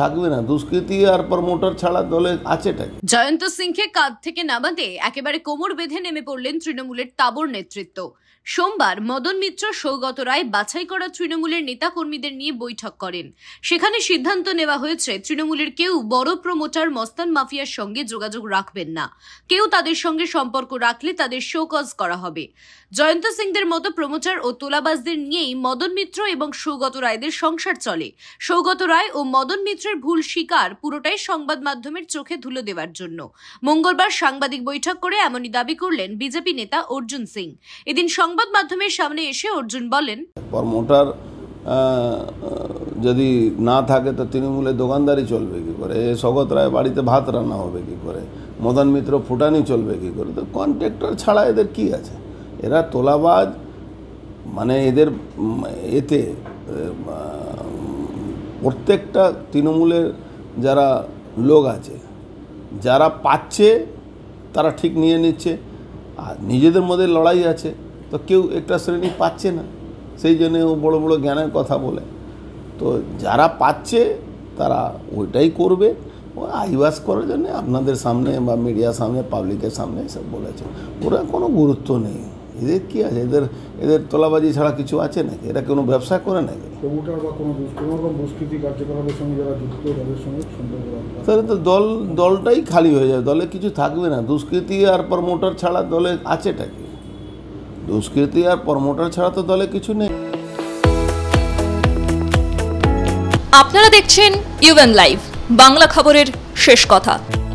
থাকবে না দুষ্কৃতি আর প্রমোটার ছাড়া দলে আছেটা জয়ন্ত সিংকে কাঁধ থেকে নামাতে একেবারে কোমর বেঁধে নেমে পড়লেন তৃণমূলের তাবর নেতৃত্ব সোমবার মদন মিত্র সৌগত রায় বাছাই করা তৃণমূলের নেতা কর্মীদের নিয়ে বৈঠক করেন সেখানে সিদ্ধান্ত নেওয়া হয়েছে তৃণমূলের কেউ বড় প্রমোটার মস্তান মাফিয়ার সঙ্গে যোগাযোগ রাখবেন না কেউ তাদের সঙ্গে সম্পর্ক রাখলে তাদের শোকজ করা হবে জয়ন্ত সিংদের মতো প্রমোটার ও তোলাবাজদের নিয়েই মদন মিত্র এবং সৌগত রায়দের সংসার চলে সৌগত রায় ও মদন মিত্র মুখ্যমন্ত্রীর ভুল স্বীকার পুরোটাই সংবাদ মাধ্যমের চোখে ধুলো দেওয়ার জন্য মঙ্গলবার সাংবাদিক বৈঠক করে এমনই দাবি করলেন বিজেপি নেতা অর্জুন সিং এদিন সংবাদ মাধ্যমের সামনে এসে অর্জুন বলেন যদি না থাকে তো তৃণমূলের দোকানদারি চলবে কি করে এ স্বগত রায় বাড়িতে ভাত রান্না হবে কি করে মদন মিত্র ফুটানি চলবে কি করে তো কন্ট্রাক্টর ছাড়া এদের কি আছে এরা তোলাবাজ মানে এদের এতে প্রত্যেকটা তৃণমূলের যারা লোক আছে যারা পাচ্ছে তারা ঠিক নিয়ে নিচ্ছে আর নিজেদের মধ্যে লড়াই আছে তো কেউ একটা শ্রেণী পাচ্ছে না সেই জন্যে ও বড়ো বড়ো জ্ঞানের কথা বলে তো যারা পাচ্ছে তারা ওইটাই করবে ও আইবাস করার জন্য আপনাদের সামনে বা মিডিয়ার সামনে পাবলিকের সামনে এসব বলেছে ওরা কোনো গুরুত্ব নেই এদের কি আছে এদের এদের তোলাবাজি ছাড়া কিছু আছে নাকি এরা কোনো ব্যবসা করে নাকি তাহলে তো দল দলটাই খালি হয়ে যাবে দলে কিছু থাকবে না দুষ্কৃতি আর প্রমোটার ছাড়া দলে আছেটা কি দুষ্কৃতি আর প্রমোটার ছাড়া তো দলে কিছু নেই আপনারা দেখছেন ইউএন লাইভ বাংলা খবরের শেষ কথা